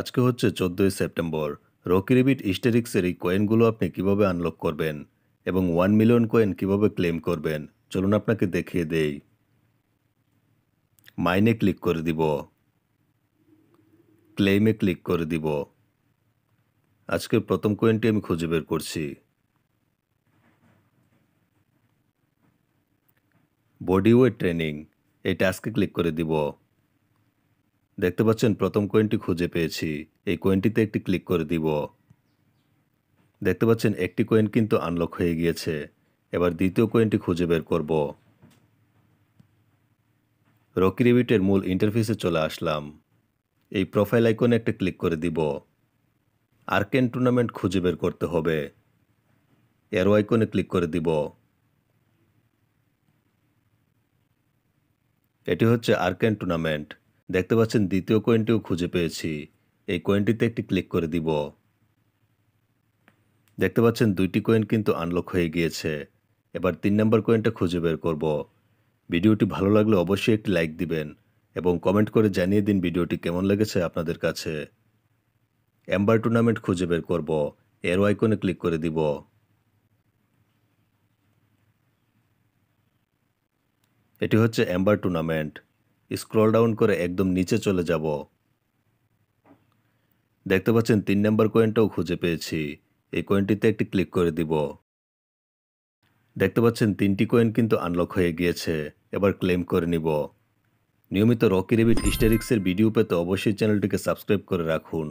আজকে হচ্ছে চোদ্দোই সেপ্টেম্বর রকিরিবিট ইস্টেরিক্সের এই কয়েনগুলো আপনি কিভাবে আনলক করবেন এবং ওয়ান মিলিয়ন কয়েন কিভাবে ক্লেম করবেন চলুন আপনাকে দেখিয়ে দেই মাইনে ক্লিক করে দিব ক্লেমে ক্লিক করে দিব আজকের প্রথম কয়েনটি আমি খুঁজে বের করছি বডি ওয়েট ট্রেনিং এই টাস্কে ক্লিক করে দিব দেখতে পাচ্ছেন প্রথম কয়েনটি খুঁজে পেয়েছি এই কয়েনটিতে একটি ক্লিক করে দিব দেখতে পাচ্ছেন একটি কয়েন কিন্তু আনলক হয়ে গিয়েছে এবার দ্বিতীয় কয়েনটি খুঁজে বের করব রকি রেবিটের মূল ইন্টারফেসে চলে আসলাম এই প্রোফাইল আইকনে একটা ক্লিক করে দিব আর্কেন টুর্নামেন্ট খুঁজে বের করতে হবে এরো আইকনে ক্লিক করে দিব এটি হচ্ছে আর্কেন টুর্নামেন্ট দেখতে পাচ্ছেন দ্বিতীয় কয়েনটিও খুঁজে পেয়েছি এই কয়েনটিতে একটি ক্লিক করে দিব দেখতে পাচ্ছেন দুইটি কয়েন কিন্তু আনলক হয়ে গিয়েছে এবার তিন নম্বর কয়েনটা খুঁজে বের করব ভিডিওটি ভালো লাগলে অবশ্যই একটি লাইক দিবেন এবং কমেন্ট করে জানিয়ে দিন ভিডিওটি কেমন লেগেছে আপনাদের কাছে এম্বার টুর্নামেন্ট খুঁজে বের করব এর আইকনে ক্লিক করে দিব এটি হচ্ছে এম্বার টুর্নামেন্ট স্ক্রল ডাউন করে একদম নিচে চলে যাব দেখতে পাচ্ছেন তিন নম্বর কয়েনটাও খুঁজে পেয়েছি এই কয়েনটিতে একটি ক্লিক করে দিব দেখতে পাচ্ছেন তিনটি কয়েন কিন্তু আনলক হয়ে গিয়েছে এবার ক্লেম করে নিব নিয়মিত রকি রেবিট হিস্টারিক্সের ভিডিও পেতে অবশ্যই চ্যানেলটিকে সাবস্ক্রাইব করে রাখুন